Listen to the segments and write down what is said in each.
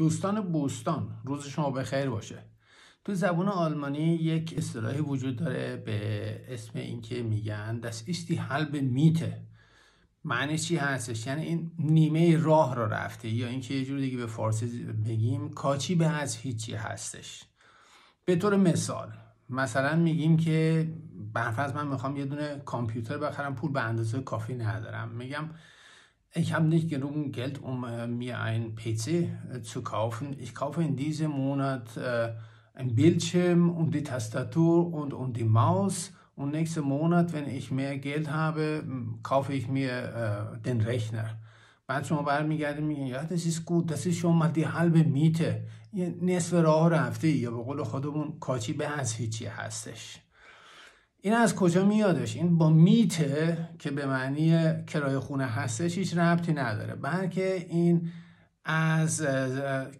دوستان بوستان روز شما بخیر خیر باشه تو زبان آلمانی یک اصطلاحی وجود داره به اسم اینکه میگن دس ایستی حلب میته معنی چی هستش یعنی این نیمه راه را رفته یا اینکه یه جور دیگه به فارسی بگیم کاچی به از هیچی هستش به طور مثال مثلا میگیم که برفرض من میخوام یه دونه کامپیوتر بخرم پول به اندازه کافی ندارم میگم Ich habe nicht genug Geld, um äh, mir einen PC äh, zu kaufen. Ich kaufe in diesem Monat äh, einen Bildschirm und die Tastatur und, und die Maus. Und nächsten Monat, wenn ich mehr Geld habe, kaufe ich mir den Rechner. Manchmal bei mir gerade ja, das ist gut, das ist schon mal die halbe Miete. یه نصف راه رفته یا به قول خودمون کاچی به از هیچی هستش. این از کجا میادش این با میته که به معنی کرایه خونه هستش هیچ ربطی نداره بلکه این از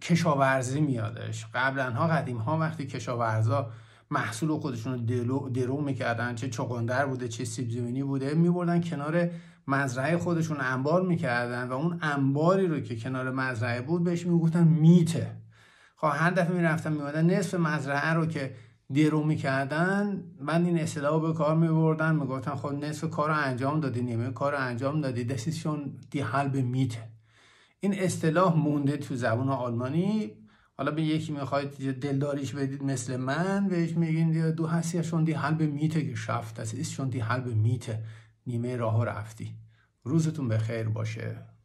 کشاورزی میادش قبلا ها ها وقتی کشاورزا محصول خودشون رو درو میکردن چه چغندر بوده چه سیبزمینی بوده میبردن کنار مزرعه خودشون انبار میکردن و اون انباری رو که کنار مزرعه بود بهش میگفتن میته خب هر دفعه میرفتن میمدن نصف مزرعه رو که درو میکردن من این اصطلاح به کار میبردن میگفتن خود خب نصف کار انجام دادی نیمه کار انجام دادی دستیشون دی حلب میته. این اصطلاح مونده تو زبان آلمانی حالا به یکی میخواید دلداریش بدید مثل من بهش میگین دو هستیشون دی حلب میته که شفت است دی حلب میته نیمه راه رفتی روزتون به خیر باشه